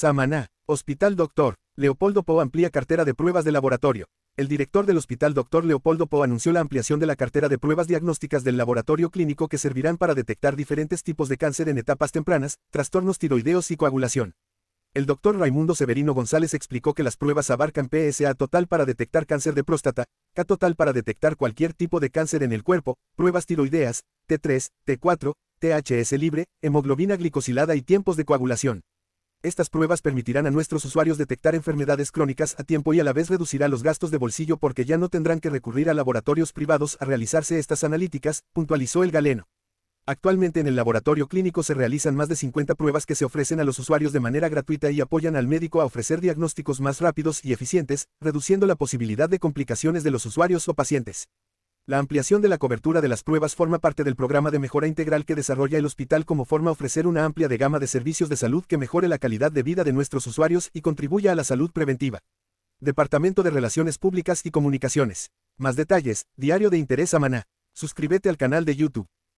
Samaná, Hospital Doctor, Leopoldo Po amplía cartera de pruebas de laboratorio. El director del Hospital Dr. Leopoldo Po anunció la ampliación de la cartera de pruebas diagnósticas del laboratorio clínico que servirán para detectar diferentes tipos de cáncer en etapas tempranas, trastornos tiroideos y coagulación. El doctor Raimundo Severino González explicó que las pruebas abarcan PSA total para detectar cáncer de próstata, K total para detectar cualquier tipo de cáncer en el cuerpo, pruebas tiroideas, T3, T4, THS libre, hemoglobina glicosilada y tiempos de coagulación. Estas pruebas permitirán a nuestros usuarios detectar enfermedades crónicas a tiempo y a la vez reducirá los gastos de bolsillo porque ya no tendrán que recurrir a laboratorios privados a realizarse estas analíticas, puntualizó el galeno. Actualmente en el laboratorio clínico se realizan más de 50 pruebas que se ofrecen a los usuarios de manera gratuita y apoyan al médico a ofrecer diagnósticos más rápidos y eficientes, reduciendo la posibilidad de complicaciones de los usuarios o pacientes. La ampliación de la cobertura de las pruebas forma parte del programa de mejora integral que desarrolla el hospital como forma de ofrecer una amplia de gama de servicios de salud que mejore la calidad de vida de nuestros usuarios y contribuya a la salud preventiva. Departamento de Relaciones Públicas y Comunicaciones. Más detalles, Diario de Interés Amaná. Suscríbete al canal de YouTube.